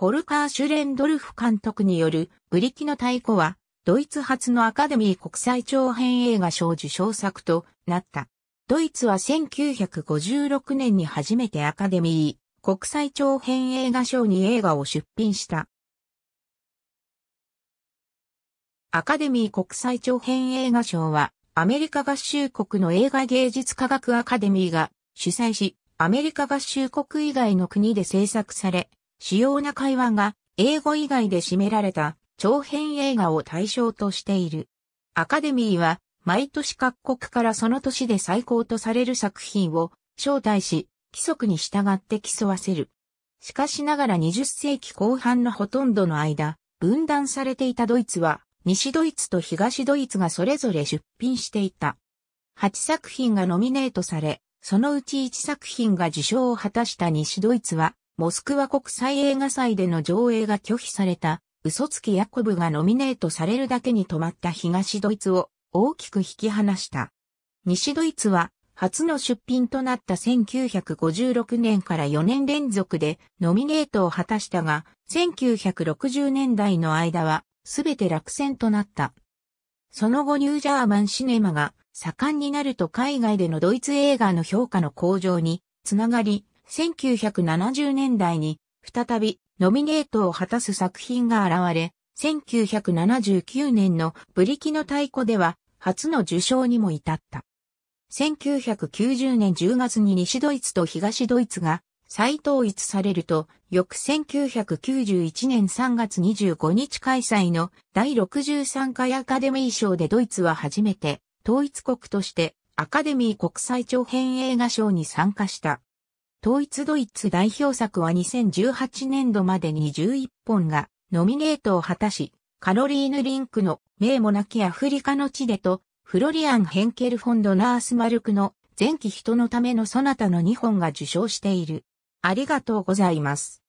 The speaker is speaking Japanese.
フォルカー・シュレンドルフ監督によるブリキの太鼓は、ドイツ初のアカデミー国際長編映画賞受賞作となった。ドイツは1956年に初めてアカデミー国際長編映画賞に映画を出品した。アカデミー国際長編映画賞は、アメリカ合衆国の映画芸術科学アカデミーが主催し、アメリカ合衆国以外の国で制作され、主要な会話が英語以外で占められた長編映画を対象としている。アカデミーは毎年各国からその年で最高とされる作品を招待し、規則に従って競わせる。しかしながら20世紀後半のほとんどの間、分断されていたドイツは、西ドイツと東ドイツがそれぞれ出品していた。8作品がノミネートされ、そのうち1作品が受賞を果たした西ドイツは、モスクワ国際映画祭での上映が拒否された、嘘つきヤコブがノミネートされるだけに止まった東ドイツを大きく引き離した。西ドイツは初の出品となった1956年から4年連続でノミネートを果たしたが、1960年代の間は全て落選となった。その後ニュージャーマンシネマが盛んになると海外でのドイツ映画の評価の向上につながり、1970年代に再びノミネートを果たす作品が現れ、1979年のブリキの太鼓では初の受賞にも至った。1990年10月に西ドイツと東ドイツが再統一されると、翌1991年3月25日開催の第63回アカデミー賞でドイツは初めて統一国としてアカデミー国際長編映画賞に参加した。統一ドイツ代表作は2018年度までに11本がノミネートを果たし、カロリーヌ・リンクの名もなきアフリカの地でと、フロリアン・ヘンケル・フォンド・ナース・マルクの前期人のためのそなたの2本が受賞している。ありがとうございます。